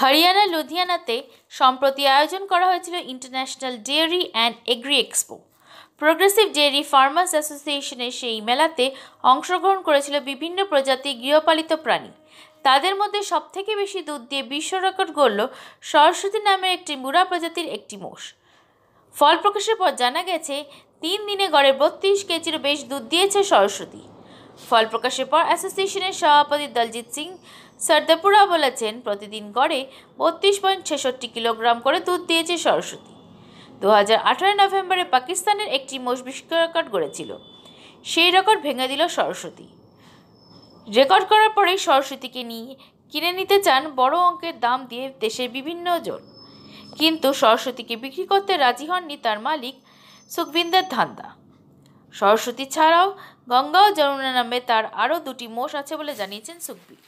হরিয়ানা লুধিয়ানাতে সম্প্রতি আয়োজন করা হয়েছিল international dairy and agri expo progressive dairy farmers অ্যাসোসিয়েশনের সেই মেলাতে অংশগ্রহণ করেছিল বিভিন্ন প্রজাতির গৃহপালিত প্রাণী তাদের মধ্যে সবথেকে বেশি দুধ দিয়ে বিশ্ব রেকর্ড গড়ল সরস্বতী নামের একটি মুরা প্রজাতির একটি মোষ ফল প্রকাশের পর জানা গেছে তিন দিনে গড়ে বত্রিশ কেজির বেশ দুধ দিয়েছে সরস্বতী ফল প্রকাশের পর অ্যাসোসিয়েশনের সভাপতি দলজিৎ সিং সর্দাপুরা বলেছেন প্রতিদিন গড়ে বত্রিশ পয়েন্ট ছেষট্টি কিলোগ্রাম করে দুধ দিয়েছে সরস্বতী দু হাজার নভেম্বরে পাকিস্তানের একটি মোষ বিশ্ব রেকর্ড গড়েছিল সেই রেকর্ড ভেঙে দিল সরস্বতী রেকর্ড করার পরেই সরস্বতীকে নিয়ে কিনে নিতে চান বড় অঙ্কের দাম দিয়ে দেশের বিভিন্ন জন কিন্তু সরস্বতীকে বিক্রি করতে রাজি হননি তার মালিক সুখবিন্দার ধান্দা সরস্বতী ছাড়াও গঙ্গা ও যমুনা নামে তার আরও দুটি মোষ আছে বলে জানিয়েছেন সুখবীর